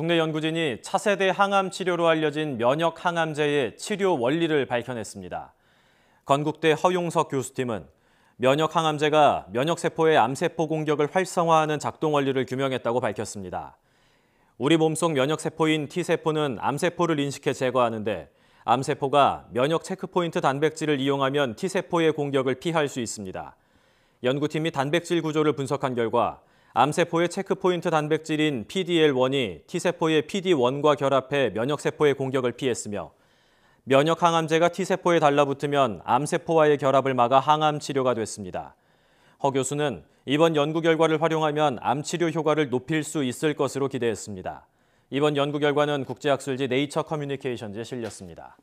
국내 연구진이 차세대 항암 치료로 알려진 면역 항암제의 치료 원리를 밝혀냈습니다. 건국대 허용석 교수팀은 면역 항암제가 면역 세포의 암세포 공격을 활성화하는 작동 원리를 규명했다고 밝혔습니다. 우리 몸속 면역 세포인 T세포는 암세포를 인식해 제거하는데 암세포가 면역 체크포인트 단백질을 이용하면 T세포의 공격을 피할 수 있습니다. 연구팀이 단백질 구조를 분석한 결과 암세포의 체크포인트 단백질인 PDL1이 T세포의 PD1과 결합해 면역세포의 공격을 피했으며 면역 항암제가 T세포에 달라붙으면 암세포와의 결합을 막아 항암 치료가 됐습니다. 허 교수는 이번 연구 결과를 활용하면 암 치료 효과를 높일 수 있을 것으로 기대했습니다. 이번 연구 결과는 국제학술지 네이처 커뮤니케이션지에 실렸습니다.